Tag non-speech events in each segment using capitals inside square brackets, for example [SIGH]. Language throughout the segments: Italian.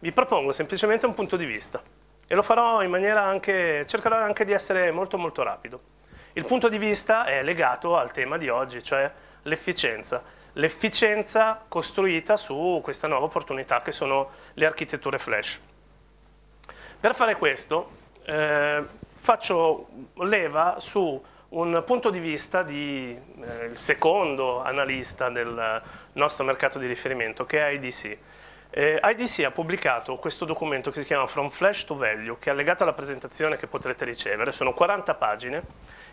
vi propongo semplicemente un punto di vista e lo farò in maniera anche, cercherò anche di essere molto molto rapido. Il punto di vista è legato al tema di oggi, cioè l'efficienza. L'efficienza costruita su questa nuova opportunità che sono le architetture flash. Per fare questo eh, faccio leva su un punto di vista di, eh, il secondo analista del nostro mercato di riferimento, che è IDC. Eh, IDC ha pubblicato questo documento che si chiama From Flash to Value, che è allegato alla presentazione che potrete ricevere, sono 40 pagine,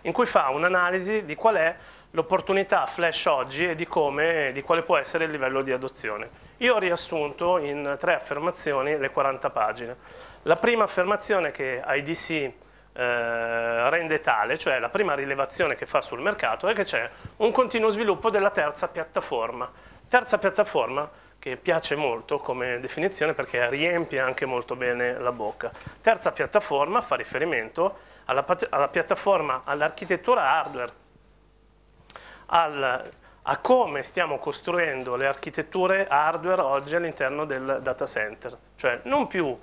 in cui fa un'analisi di qual è l'opportunità flash oggi e di, come, di quale può essere il livello di adozione. Io ho riassunto in tre affermazioni le 40 pagine. La prima affermazione che IDC eh, rende tale, cioè la prima rilevazione che fa sul mercato, è che c'è un continuo sviluppo della terza piattaforma. Terza piattaforma che piace molto come definizione perché riempie anche molto bene la bocca. Terza piattaforma fa riferimento alla, alla piattaforma, all'architettura hardware, al, a come stiamo costruendo le architetture hardware oggi all'interno del data center, cioè non più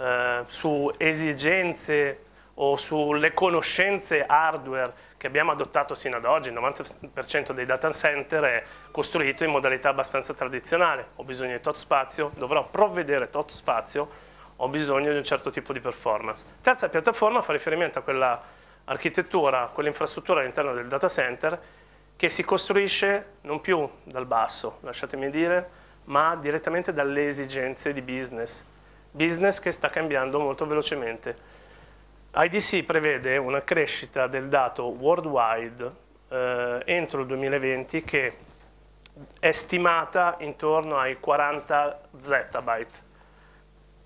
eh, su esigenze o sulle conoscenze hardware che abbiamo adottato sino ad oggi, il 90% dei data center è costruito in modalità abbastanza tradizionale, ho bisogno di tot spazio, dovrò provvedere tot spazio, ho bisogno di un certo tipo di performance. Terza piattaforma fa riferimento a quell'architettura, quell'infrastruttura all'interno del data center che si costruisce non più dal basso, lasciatemi dire, ma direttamente dalle esigenze di business business che sta cambiando molto velocemente. IDC prevede una crescita del dato worldwide eh, entro il 2020 che è stimata intorno ai 40 zettabyte,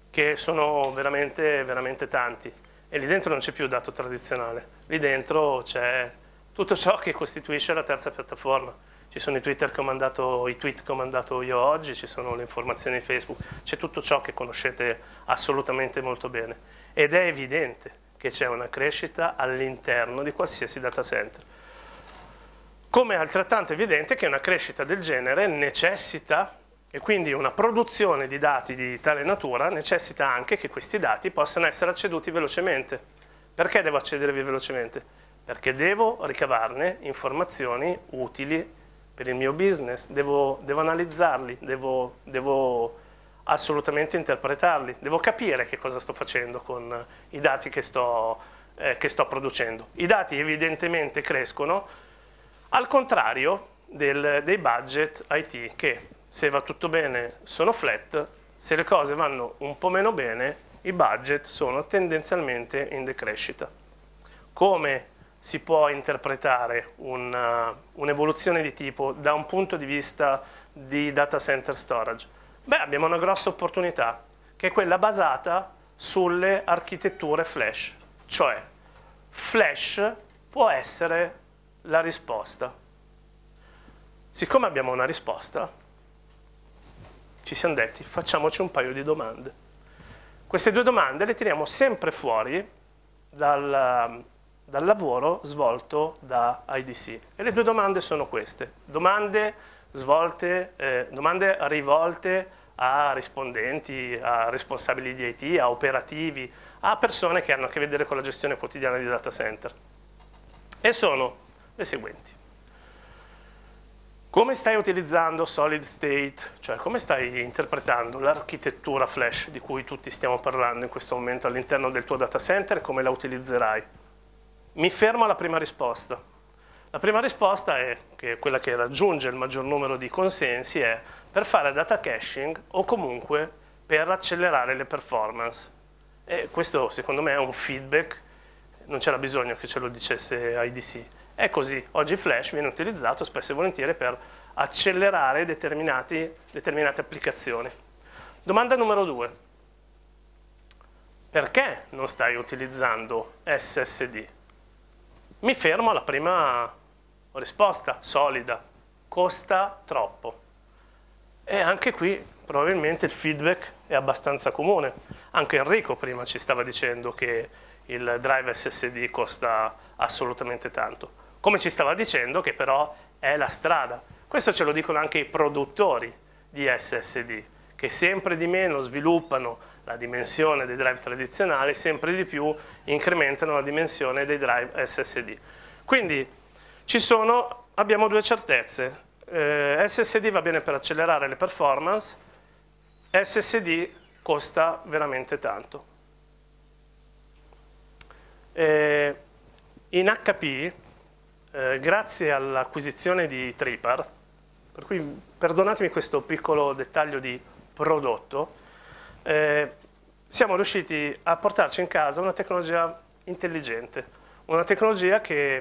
che sono veramente, veramente tanti. E lì dentro non c'è più dato tradizionale, lì dentro c'è tutto ciò che costituisce la terza piattaforma ci sono i, Twitter che ho mandato, i tweet che ho mandato io oggi, ci sono le informazioni di Facebook, c'è tutto ciò che conoscete assolutamente molto bene. Ed è evidente che c'è una crescita all'interno di qualsiasi data center. Come è altrettanto evidente che una crescita del genere necessita, e quindi una produzione di dati di tale natura, necessita anche che questi dati possano essere acceduti velocemente. Perché devo accedervi velocemente? Perché devo ricavarne informazioni utili per il mio business, devo, devo analizzarli, devo, devo, assolutamente interpretarli, devo capire che cosa sto facendo con i dati che sto, eh, che sto producendo. I dati evidentemente crescono, al contrario del, dei budget IT che se va tutto bene sono flat, se le cose vanno un po' meno bene i budget sono tendenzialmente in decrescita. Come si può interpretare eh, un'evoluzione un di tipo da un punto di vista di data center storage? Beh, abbiamo una grossa opportunità, che è quella basata sulle architetture flash, cioè flash può essere la risposta. Siccome abbiamo una risposta, ci siamo detti facciamoci un paio di domande. Queste due domande le tiriamo sempre fuori dal, dal lavoro svolto da IDC. E le due domande sono queste, domande, svolte, eh, domande rivolte a rispondenti, a responsabili di IT, a operativi, a persone che hanno a che vedere con la gestione quotidiana di data center. E sono le seguenti. Come stai utilizzando solid state, cioè come stai interpretando l'architettura flash di cui tutti stiamo parlando in questo momento all'interno del tuo data center e come la utilizzerai? Mi fermo alla prima risposta. La prima risposta è che quella che raggiunge il maggior numero di consensi è per fare data caching o comunque per accelerare le performance. E questo secondo me è un feedback, non c'era bisogno che ce lo dicesse IDC. È così, oggi Flash viene utilizzato spesso e volentieri per accelerare determinate applicazioni. Domanda numero due, perché non stai utilizzando SSD? Mi fermo alla prima risposta, solida, costa troppo. E anche qui probabilmente il feedback è abbastanza comune. Anche Enrico prima ci stava dicendo che il drive SSD costa assolutamente tanto. Come ci stava dicendo che però è la strada. Questo ce lo dicono anche i produttori di SSD che sempre di meno sviluppano la dimensione dei drive tradizionali, sempre di più incrementano la dimensione dei drive SSD. Quindi sono, abbiamo due certezze, eh, SSD va bene per accelerare le performance, SSD costa veramente tanto. Eh, in HP, eh, grazie all'acquisizione di Tripar, per cui perdonatemi questo piccolo dettaglio di prodotto, eh, siamo riusciti a portarci in casa una tecnologia intelligente, una tecnologia che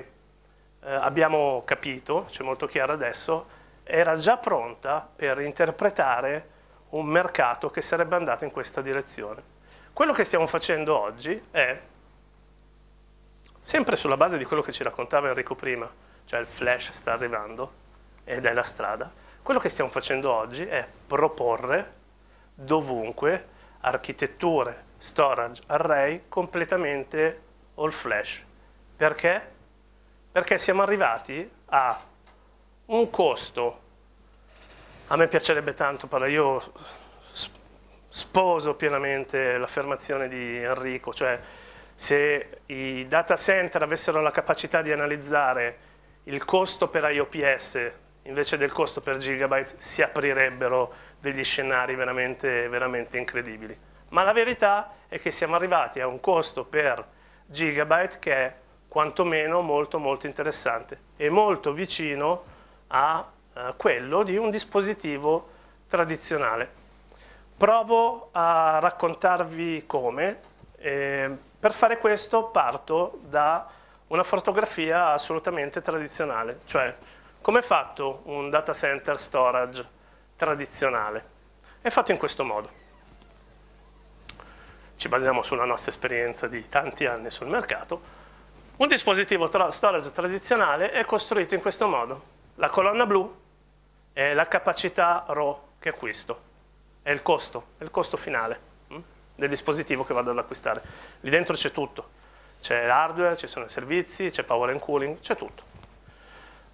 eh, abbiamo capito, c'è cioè molto chiaro adesso, era già pronta per interpretare un mercato che sarebbe andato in questa direzione. Quello che stiamo facendo oggi è, sempre sulla base di quello che ci raccontava Enrico prima, cioè il flash sta arrivando ed è la strada, quello che stiamo facendo oggi è proporre dovunque, architetture, storage, array, completamente all flash. Perché? Perché siamo arrivati a un costo, a me piacerebbe tanto però io sposo pienamente l'affermazione di Enrico, cioè se i data center avessero la capacità di analizzare il costo per IOPS invece del costo per gigabyte si aprirebbero degli scenari veramente, veramente incredibili. Ma la verità è che siamo arrivati a un costo per gigabyte che è quantomeno molto molto interessante e molto vicino a eh, quello di un dispositivo tradizionale. Provo a raccontarvi come. Eh, per fare questo parto da una fotografia assolutamente tradizionale, cioè come è fatto un data center storage tradizionale. È fatto in questo modo. Ci basiamo sulla nostra esperienza di tanti anni sul mercato. Un dispositivo tra storage tradizionale è costruito in questo modo. La colonna blu è la capacità RO che acquisto, è il costo, è il costo finale mm, del dispositivo che vado ad acquistare. Lì dentro c'è tutto, c'è hardware, ci sono i servizi, c'è power and cooling, c'è tutto.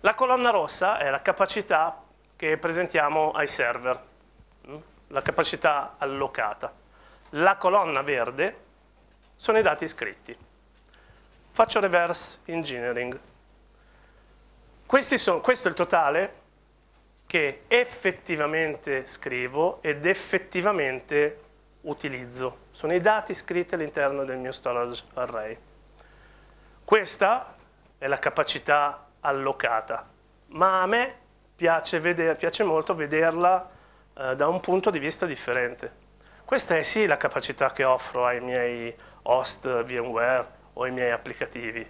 La colonna rossa è la capacità che presentiamo ai server, mm? la capacità allocata. La colonna verde sono i dati iscritti. Faccio reverse engineering. Sono, questo è il totale che effettivamente scrivo ed effettivamente utilizzo. Sono i dati scritti all'interno del mio storage array. Questa è la capacità allocata, ma a me piace, veder, piace molto vederla eh, da un punto di vista differente. Questa è sì la capacità che offro ai miei host eh, VMware o ai miei applicativi,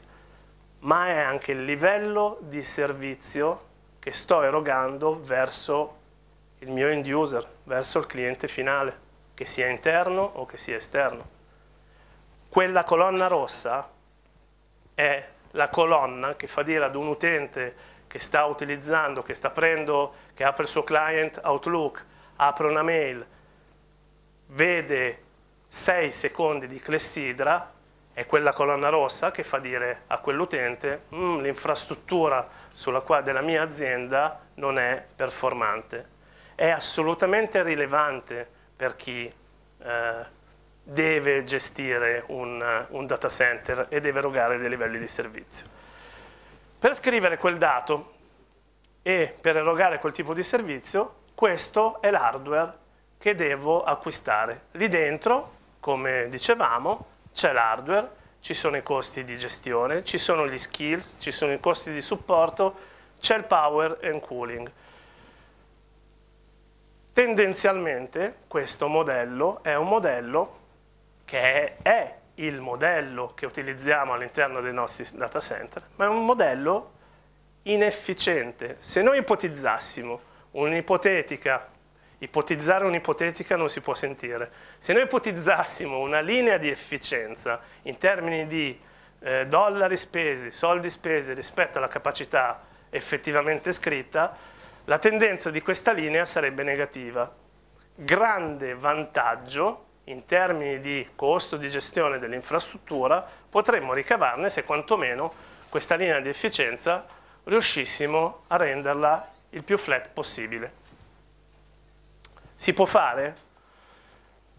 ma è anche il livello di servizio che sto erogando verso il mio end user, verso il cliente finale, che sia interno o che sia esterno. Quella colonna rossa è la colonna che fa dire ad un utente che sta utilizzando, che sta aprendo, che apre il suo client Outlook, apre una mail, vede 6 secondi di clessidra, è quella colonna rossa che fa dire a quell'utente mm, l'infrastruttura della mia azienda non è performante. È assolutamente rilevante per chi eh, deve gestire un, un data center e deve erogare dei livelli di servizio. Per scrivere quel dato e per erogare quel tipo di servizio, questo è l'hardware che devo acquistare. Lì dentro, come dicevamo, c'è l'hardware, ci sono i costi di gestione, ci sono gli skills, ci sono i costi di supporto, c'è il power and cooling. Tendenzialmente questo modello è un modello che è il modello che utilizziamo all'interno dei nostri data center, ma è un modello inefficiente. Se noi ipotizzassimo un'ipotetica, ipotizzare un'ipotetica non si può sentire, se noi ipotizzassimo una linea di efficienza in termini di eh, dollari spesi, soldi spesi rispetto alla capacità effettivamente scritta, la tendenza di questa linea sarebbe negativa. Grande vantaggio in termini di costo di gestione dell'infrastruttura potremmo ricavarne se quantomeno questa linea di efficienza riuscissimo a renderla il più flat possibile. Si può fare?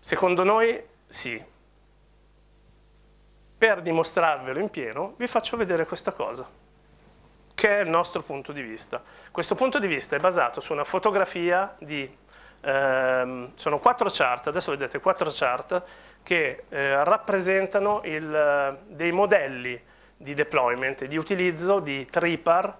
Secondo noi sì. Per dimostrarvelo in pieno vi faccio vedere questa cosa, che è il nostro punto di vista. Questo punto di vista è basato su una fotografia di ehm, sono quattro chart, adesso vedete quattro chart che eh, rappresentano il, eh, dei modelli di deployment e di utilizzo di Tripar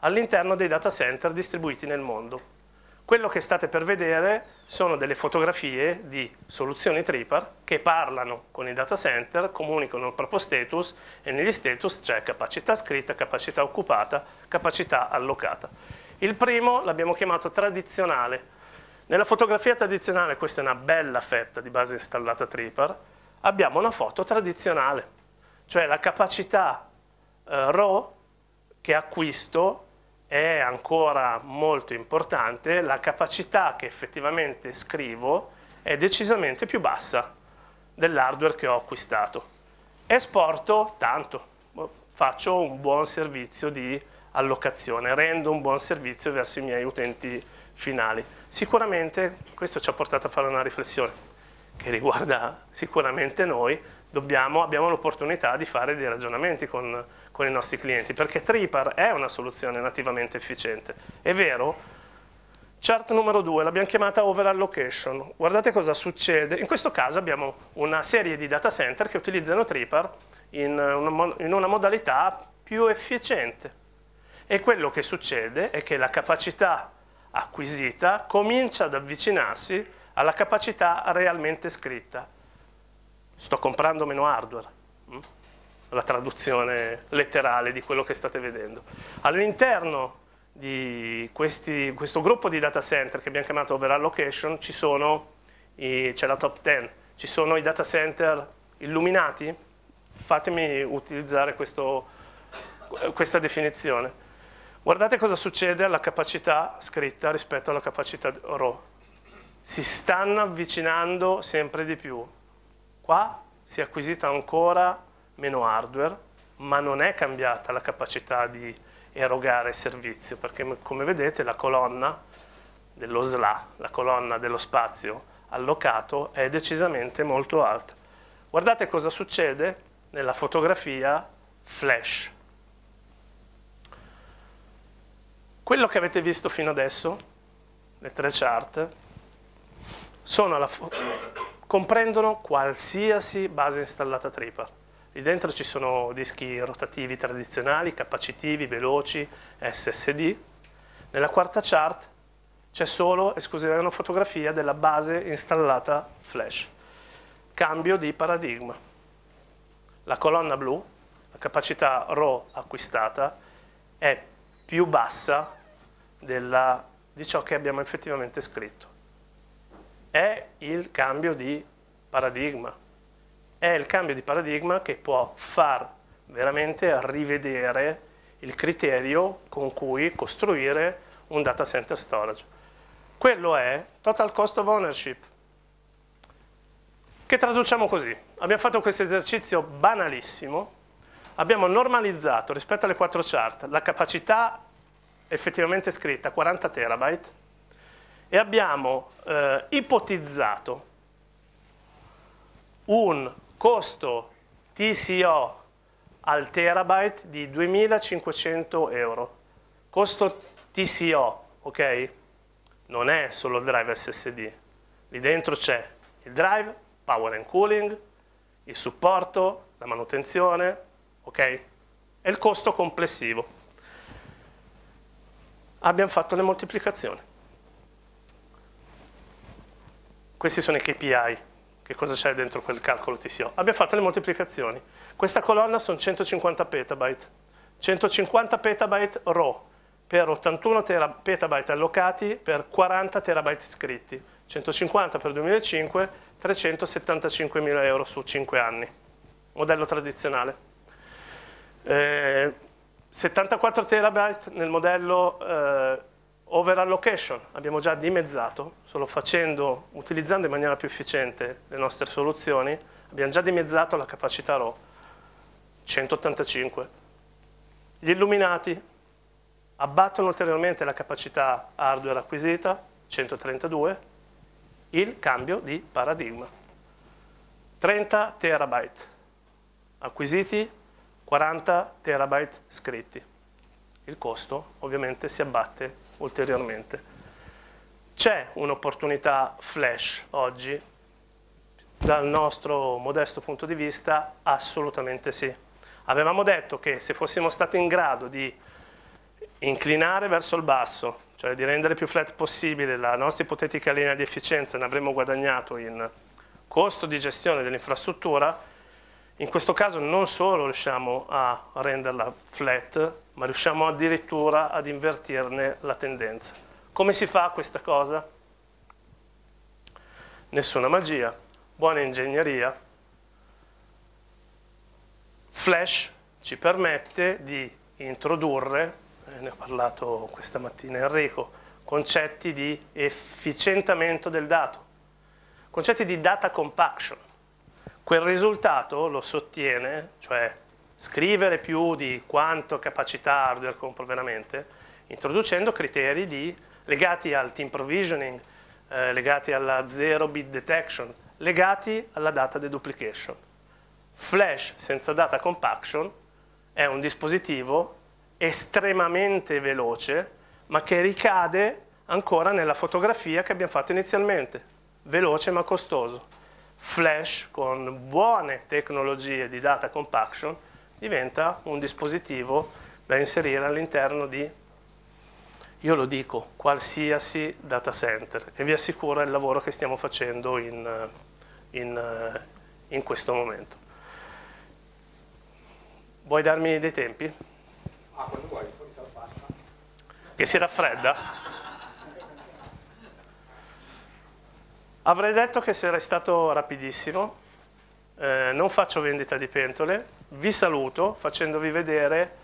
all'interno dei data center distribuiti nel mondo. Quello che state per vedere sono delle fotografie di soluzioni Tripar che parlano con i data center, comunicano il proprio status e negli status c'è capacità scritta, capacità occupata, capacità allocata. Il primo l'abbiamo chiamato tradizionale, nella fotografia tradizionale, questa è una bella fetta di base installata tripar, abbiamo una foto tradizionale, cioè la capacità eh, RAW che acquisto è ancora molto importante, la capacità che effettivamente scrivo è decisamente più bassa dell'hardware che ho acquistato. Esporto tanto, boh, faccio un buon servizio di allocazione, rendo un buon servizio verso i miei utenti finali. Sicuramente questo ci ha portato a fare una riflessione che riguarda sicuramente noi, Dobbiamo, abbiamo l'opportunità di fare dei ragionamenti con, con, i nostri clienti, perché Tripar è una soluzione nativamente efficiente. È vero? Chart numero 2, l'abbiamo chiamata over allocation. Guardate cosa succede. In questo caso abbiamo una serie di data center che utilizzano Tripar in una, in una modalità più efficiente. E quello che succede è che la capacità acquisita comincia ad avvicinarsi alla capacità realmente scritta. Sto comprando meno hardware, mm? la traduzione letterale di quello che state vedendo. All'interno di questi, questo gruppo di data center che abbiamo chiamato overall Overallocation c'è la top 10, ci sono i data center illuminati? Fatemi utilizzare questo, questa definizione Guardate cosa succede alla capacità scritta rispetto alla capacità RO. Si stanno avvicinando sempre di più. Qua si è acquisita ancora meno hardware, ma non è cambiata la capacità di erogare servizio, perché come vedete la colonna dello SLA, la colonna dello spazio allocato, è decisamente molto alta. Guardate cosa succede nella fotografia flash. Quello che avete visto fino adesso, le tre chart, comprendono qualsiasi base installata Tripper. Lì dentro ci sono dischi rotativi tradizionali, capacitivi, veloci, SSD. Nella quarta chart c'è solo esclusivamente una fotografia della base installata flash. Cambio di paradigma. La colonna blu, la capacità RAW acquistata, è più bassa della, di ciò che abbiamo effettivamente scritto. È il cambio di paradigma. È il cambio di paradigma che può far veramente rivedere il criterio con cui costruire un data center storage. Quello è total cost of ownership, che traduciamo così. Abbiamo fatto questo esercizio banalissimo, abbiamo normalizzato rispetto alle quattro chart la capacità effettivamente scritta, 40 terabyte, e abbiamo eh, ipotizzato un costo TCO al terabyte di 2.500 euro. Costo TCO, ok? Non è solo il drive SSD, lì dentro c'è il drive, power and cooling, il supporto, la manutenzione, ok? E il costo complessivo abbiamo fatto le moltiplicazioni. Questi sono i KPI, che cosa c'è dentro quel calcolo TCO. Abbiamo fatto le moltiplicazioni. Questa colonna sono 150 petabyte. 150 petabyte RAW per 81 petabyte allocati per 40 terabyte iscritti. 150 per 2005, 375 mila euro su 5 anni. Modello tradizionale. Eh, 74 terabyte nel modello eh, over allocation, abbiamo già dimezzato, solo facendo, utilizzando in maniera più efficiente le nostre soluzioni, abbiamo già dimezzato la capacità RAW, 185. Gli illuminati abbattono ulteriormente la capacità hardware acquisita, 132, il cambio di paradigma. 30 terabyte acquisiti 40 terabyte scritti. Il costo ovviamente si abbatte ulteriormente. C'è un'opportunità flash oggi, dal nostro modesto punto di vista assolutamente sì. Avevamo detto che se fossimo stati in grado di inclinare verso il basso, cioè di rendere più flat possibile la nostra ipotetica linea di efficienza, ne avremmo guadagnato in costo di gestione dell'infrastruttura, in questo caso non solo riusciamo a renderla flat, ma riusciamo addirittura ad invertirne la tendenza. Come si fa questa cosa? Nessuna magia, buona ingegneria. Flash ci permette di introdurre, eh, ne ha parlato questa mattina Enrico, concetti di efficientamento del dato, concetti di data compaction Quel risultato lo sottiene, cioè scrivere più di quanto capacità hardware compro veramente, introducendo criteri di, legati al team provisioning, eh, legati alla zero bit detection, legati alla data deduplication. Flash senza data compaction è un dispositivo estremamente veloce, ma che ricade ancora nella fotografia che abbiamo fatto inizialmente, veloce ma costoso flash con buone tecnologie di data compaction diventa un dispositivo da inserire all'interno di, io lo dico, qualsiasi data center e vi assicuro il lavoro che stiamo facendo in, in, in questo momento. Vuoi darmi dei tempi? Ah, quando vuoi, poi c'è la pasta. Che si raffredda? Avrei detto che sarei stato rapidissimo, eh, non faccio vendita di pentole, vi saluto facendovi vedere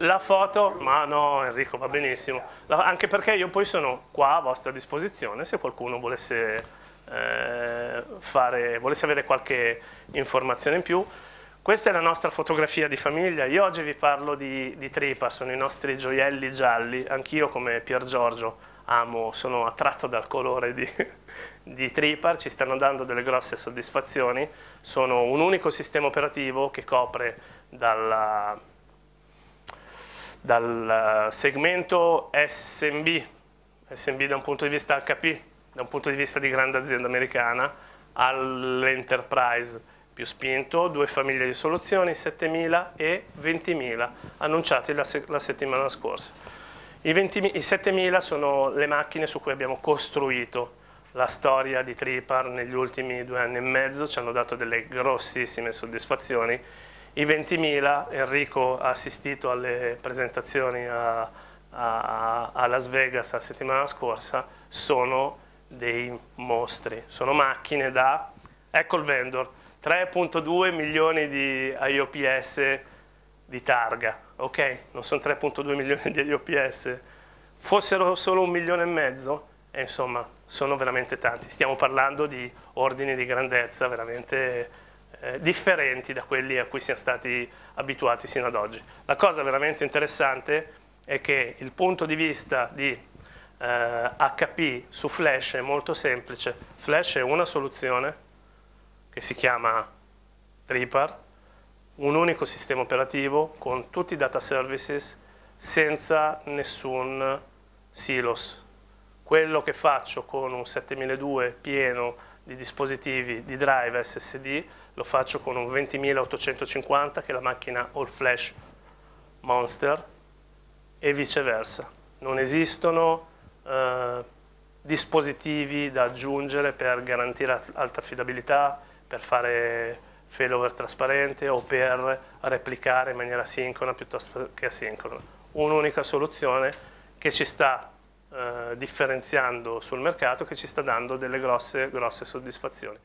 la foto, ma no Enrico va benissimo, la, anche perché io poi sono qua a vostra disposizione se qualcuno volesse, eh, fare, volesse avere qualche informazione in più. Questa è la nostra fotografia di famiglia, io oggi vi parlo di, di tripa, sono i nostri gioielli gialli, anch'io come Pier Giorgio amo, sono attratto dal colore di, di Tripar ci stanno dando delle grosse soddisfazioni, sono un unico sistema operativo che copre dalla, dal eh, segmento SMB, SMB da un punto di vista HP, da un punto di vista di grande azienda americana, all'enterprise più spinto, due famiglie di soluzioni, 7.000 e 20.000, annunciati la, se la settimana scorsa. I, 20, I 7.000 sono le macchine su cui abbiamo costruito la storia di Tripar negli ultimi due anni e mezzo ci hanno dato delle grossissime soddisfazioni. I 20.000, Enrico ha assistito alle presentazioni a, a, a Las Vegas la settimana scorsa, sono dei mostri, sono macchine da, ecco il vendor, 3.2 milioni di IOPS di targa, ok? Non sono 3.2 [LAUGHS] milioni di IOPS, fossero solo un milione e mezzo, e eh, insomma sono veramente tanti. Stiamo parlando di ordini di grandezza veramente eh, differenti da quelli a cui siamo stati abituati sino ad oggi. La cosa veramente interessante è che il punto di vista di eh, HP su Flash è molto semplice. Flash è una soluzione che si chiama Reaper, un unico sistema operativo con tutti i data services senza nessun silos quello che faccio con un 7002 pieno di dispositivi di drive SSD lo faccio con un 20850 che è la macchina all flash Monster e viceversa. Non esistono eh, dispositivi da aggiungere per garantire alta affidabilità, per fare failover trasparente o per replicare in maniera sincrona piuttosto che asincrona. Un'unica soluzione che ci sta eh, differenziando sul mercato che ci sta dando delle grosse, grosse soddisfazioni.